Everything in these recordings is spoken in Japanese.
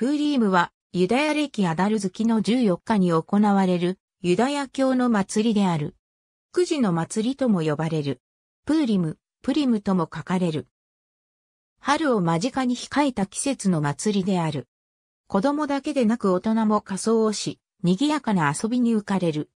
プーリームはユダヤ歴アダル月の14日に行われるユダヤ教の祭りである。九時の祭りとも呼ばれる。プーリム、プリムとも書かれる。春を間近に控えた季節の祭りである。子供だけでなく大人も仮装をし、賑やかな遊びに浮かれる。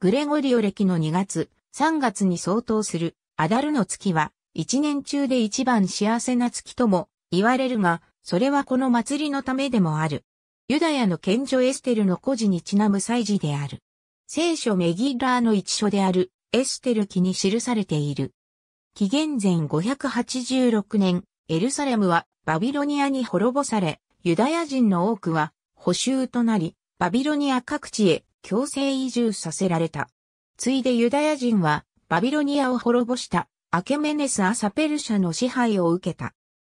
グレゴリオ歴の2月、3月に相当するアダルの月は、一年中で一番幸せな月とも言われるが、それはこの祭りのためでもある。ユダヤの賢女エステルの故事にちなむ祭事である。聖書メギラーの一書であるエステル記に記されている。紀元前586年、エルサレムはバビロニアに滅ぼされ、ユダヤ人の多くは補修となり、バビロニア各地へ強制移住させられた。ついでユダヤ人はバビロニアを滅ぼしたアケメネス・アサペル社の支配を受けた。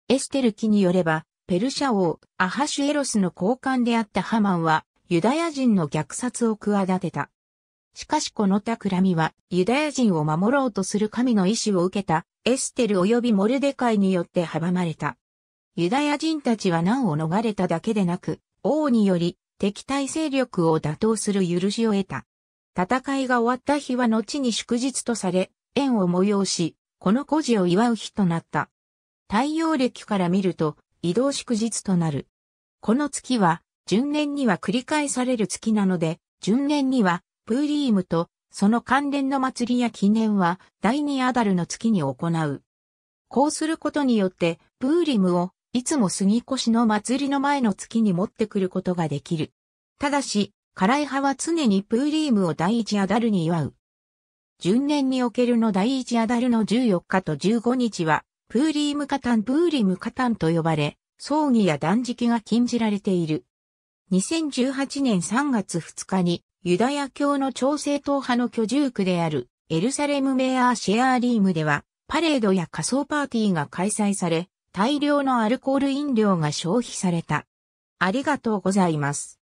エステル記によれば、ペルシャ王、アハシュエロスの高官であったハマンは、ユダヤ人の虐殺を企てた。しかしこの企みは、ユダヤ人を守ろうとする神の意志を受けた、エステル及びモルデカイによって阻まれた。ユダヤ人たちは難を逃れただけでなく、王により敵対勢力を打倒する許しを得た。戦いが終わった日は後に祝日とされ、縁を催し、この孤児を祝う日となった。太陽暦から見ると、移動祝日となる。この月は、順年には繰り返される月なので、順年には、プーリームと、その関連の祭りや記念は、第二アダルの月に行う。こうすることによって、プーリムを、いつも杉越の祭りの前の月に持ってくることができる。ただし、カライ派は常にプーリームを第一アダルに祝う。順年におけるの第一アダルの14日と15日は、プーリームカタンプーリムカタンと呼ばれ、葬儀や断食が禁じられている。2018年3月2日に、ユダヤ教の調整党派の居住区である、エルサレムメアーシェアーリームでは、パレードや仮装パーティーが開催され、大量のアルコール飲料が消費された。ありがとうございます。